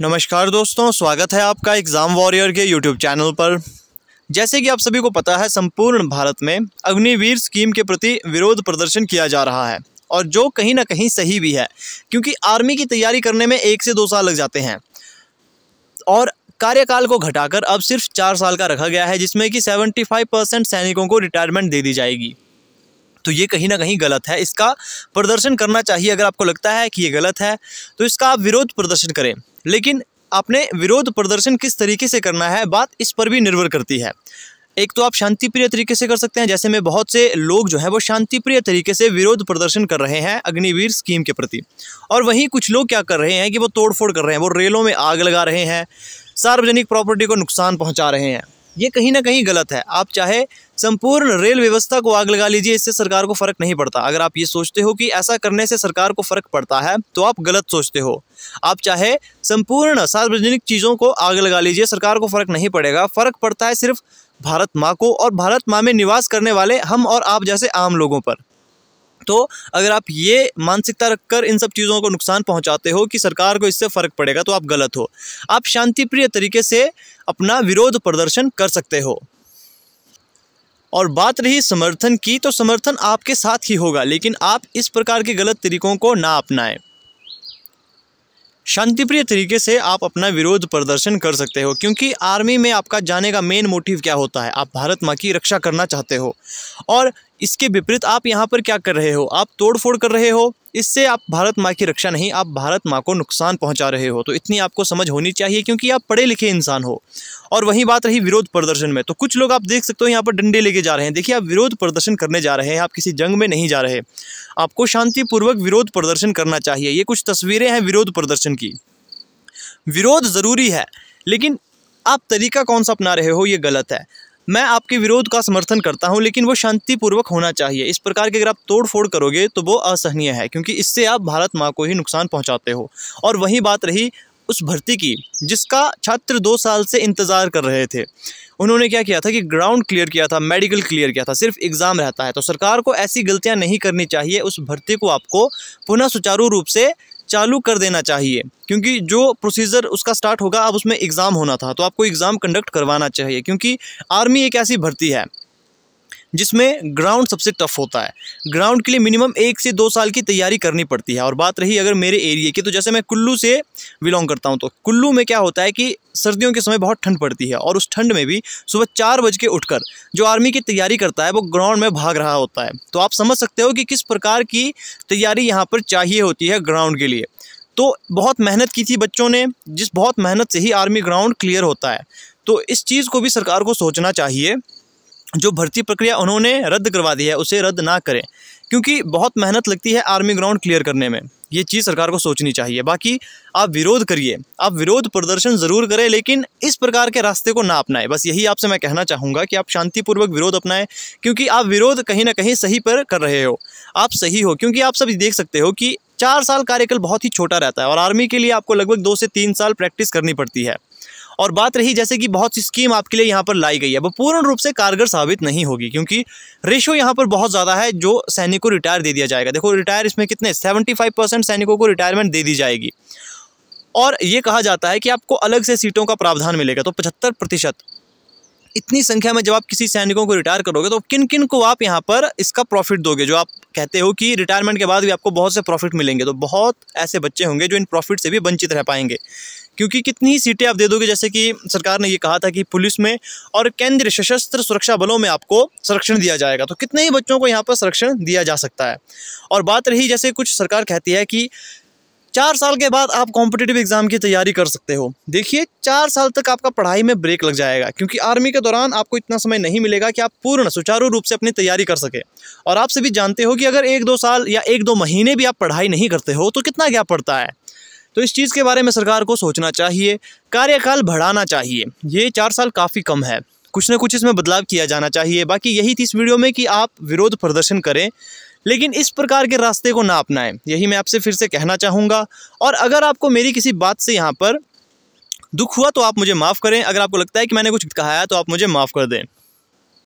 नमस्कार दोस्तों स्वागत है आपका एग्ज़ाम वॉरियर के यूट्यूब चैनल पर जैसे कि आप सभी को पता है संपूर्ण भारत में अग्निवीर स्कीम के प्रति विरोध प्रदर्शन किया जा रहा है और जो कहीं ना कहीं सही भी है क्योंकि आर्मी की तैयारी करने में एक से दो साल लग जाते हैं और कार्यकाल को घटाकर अब सिर्फ चार साल का रखा गया है जिसमें कि सेवेंटी फाइव परसेंट सैनिकों को रिटायरमेंट दे दी जाएगी तो ये कहीं ना कहीं गलत है इसका प्रदर्शन करना चाहिए अगर आपको लगता है कि ये गलत है तो इसका आप विरोध प्रदर्शन करें लेकिन आपने विरोध प्रदर्शन किस तरीके से करना है बात इस पर भी निर्भर करती है एक तो आप शांतिप्रिय तरीके से कर सकते हैं जैसे में बहुत से लोग जो है वो शांतिप्रिय तरीके से विरोध प्रदर्शन कर रहे हैं अग्निवीर स्कीम के प्रति और वहीं कुछ लोग क्या कर रहे हैं कि वो तोड़फोड़ कर रहे हैं वो रेलों में आग लगा रहे हैं सार्वजनिक प्रॉपर्टी को नुकसान पहुंचा रहे हैं ये कहीं ना कहीं गलत है आप चाहे संपूर्ण रेल व्यवस्था को आग लगा लीजिए इससे सरकार को फ़र्क नहीं पड़ता अगर आप ये सोचते हो कि ऐसा करने से सरकार को फ़र्क पड़ता है तो आप गलत सोचते हो आप चाहे संपूर्ण सार्वजनिक चीज़ों को आग लगा लीजिए सरकार को फ़र्क नहीं पड़ेगा फ़र्क पड़ता है सिर्फ भारत माँ को और भारत माँ में निवास करने वाले हम और आप जैसे आम लोगों पर तो अगर आप ये मानसिकता रखकर इन सब चीज़ों को नुकसान पहुँचाते हो कि सरकार को इससे फ़र्क पड़ेगा तो आप गलत हो आप शांतिप्रिय तरीके से अपना विरोध प्रदर्शन कर सकते हो और बात रही समर्थन की तो समर्थन आपके साथ ही होगा लेकिन आप इस प्रकार के गलत तरीकों को ना अपनाएं शांतिप्रिय तरीके से आप अपना विरोध प्रदर्शन कर सकते हो क्योंकि आर्मी में आपका जाने का मेन मोटिव क्या होता है आप भारत माँ की रक्षा करना चाहते हो और इसके विपरीत आप यहाँ पर क्या कर रहे हो आप तोड़फोड़ कर रहे हो इससे आप भारत माँ की रक्षा नहीं आप भारत माँ को नुकसान पहुँचा रहे हो तो इतनी आपको समझ होनी चाहिए क्योंकि आप पढ़े लिखे इंसान हो और वही बात रही विरोध प्रदर्शन में तो कुछ लोग आप देख सकते हो यहाँ पर डंडे लेके जा रहे हैं देखिए आप विरोध प्रदर्शन करने जा रहे हैं आप किसी जंग में नहीं जा रहे आपको शांतिपूर्वक विरोध प्रदर्शन करना चाहिए ये कुछ तस्वीरें हैं विरोध प्रदर्शन की विरोध ज़रूरी है लेकिन आप तरीका कौन सा अपना रहे हो ये गलत है मैं आपके विरोध का समर्थन करता हूँ लेकिन वो शांतिपूर्वक होना चाहिए इस प्रकार की अगर आप तोड़ फोड़ करोगे तो वो असहनीय है क्योंकि इससे आप भारत माँ को ही नुकसान पहुँचाते हो और वही बात रही उस भर्ती की जिसका छात्र दो साल से इंतज़ार कर रहे थे उन्होंने क्या किया था कि ग्राउंड क्लियर किया था मेडिकल क्लियर किया था सिर्फ एग्ज़ाम रहता है तो सरकार को ऐसी गलतियां नहीं करनी चाहिए उस भर्ती को आपको पुनः सुचारू रूप से चालू कर देना चाहिए क्योंकि जो प्रोसीजर उसका स्टार्ट होगा अब उसमें एग्ज़ाम होना था तो आपको एग्ज़ाम कंडक्ट करवाना चाहिए क्योंकि आर्मी एक ऐसी भर्ती है जिसमें ग्राउंड सबसे टफ होता है ग्राउंड के लिए मिनिमम एक से दो साल की तैयारी करनी पड़ती है और बात रही अगर मेरे एरिए की तो जैसे मैं कुल्लू से बिलोंग करता हूँ तो कुल्लू में क्या होता है कि सर्दियों के समय बहुत ठंड पड़ती है और उस ठंड में भी सुबह चार बज के उठकर जो आर्मी की तैयारी करता है वो ग्राउंड में भाग रहा होता है तो आप समझ सकते हो कि किस प्रकार की तैयारी यहाँ पर चाहिए होती है ग्राउंड के लिए तो बहुत मेहनत की थी बच्चों ने जिस बहुत मेहनत से ही आर्मी ग्राउंड क्लियर होता है तो इस चीज़ को भी सरकार को सोचना चाहिए जो भर्ती प्रक्रिया उन्होंने रद्द करवा दी है उसे रद्द ना करें क्योंकि बहुत मेहनत लगती है आर्मी ग्राउंड क्लियर करने में ये चीज़ सरकार को सोचनी चाहिए बाकी आप विरोध करिए आप विरोध प्रदर्शन ज़रूर करें लेकिन इस प्रकार के रास्ते को ना अपनाएं बस यही आपसे मैं कहना चाहूँगा कि आप शांतिपूर्वक विरोध अपनाएं क्योंकि आप विरोध कहीं ना कहीं सही पर कर रहे हो आप सही हो क्योंकि आप सब देख सकते हो कि चार साल कार्यकाल बहुत ही छोटा रहता है और आर्मी के लिए आपको लगभग दो से तीन साल प्रैक्टिस करनी पड़ती है और बात रही जैसे कि बहुत सी स्कीम आपके लिए यहाँ पर लाई गई है वो पूर्ण रूप से कारगर साबित नहीं होगी क्योंकि रेशो यहाँ पर बहुत ज़्यादा है जो सैनिक को रिटायर दे दिया जाएगा देखो रिटायर इसमें कितने सेवेंटी सैनिकों को रिटायरमेंट दे दी जाएगी और ये कहा जाता है कि आपको अलग से सीटों का प्रावधान मिलेगा तो पचहत्तर प्रतिशत इतनी संख्या में जब आप किसी सैनिकों को रिटायर करोगे तो किन किन को आप यहाँ पर इसका प्रॉफिट दोगे जो आप कहते हो कि रिटायरमेंट के बाद भी आपको बहुत से प्रॉफिट मिलेंगे तो बहुत ऐसे बच्चे होंगे जो इन प्रॉफिट से भी वंचित रह पाएंगे क्योंकि कितनी ही सीटें आप दे दोगे जैसे कि सरकार ने ये कहा था कि पुलिस में और केंद्रीय सशस्त्र सुरक्षा बलों में आपको संरक्षण दिया जाएगा तो कितने ही बच्चों को यहाँ पर संरक्षण दिया जा सकता है और बात रही जैसे कुछ सरकार कहती है कि चार साल के बाद आप कॉम्पिटेटिव एग्ज़ाम की तैयारी कर सकते हो देखिए चार साल तक आपका पढ़ाई में ब्रेक लग जाएगा क्योंकि आर्मी के दौरान आपको इतना समय नहीं मिलेगा कि आप पूर्ण सुचारू रूप से अपनी तैयारी कर सके और आप सभी जानते हो कि अगर एक दो साल या एक दो महीने भी आप पढ़ाई नहीं करते हो तो कितना गैप पड़ता है तो इस चीज़ के बारे में सरकार को सोचना चाहिए कार्यकाल बढ़ाना चाहिए ये चार साल काफ़ी कम है कुछ ना कुछ इसमें बदलाव किया जाना चाहिए बाकी यही थी इस वीडियो में कि आप विरोध प्रदर्शन करें लेकिन इस प्रकार के रास्ते को ना अपनाएं यही मैं आपसे फिर से कहना चाहूँगा और अगर आपको मेरी किसी बात से यहाँ पर दुख हुआ तो आप मुझे माफ़ करें अगर आपको लगता है कि मैंने कुछ कहा है तो आप मुझे माफ़ कर दें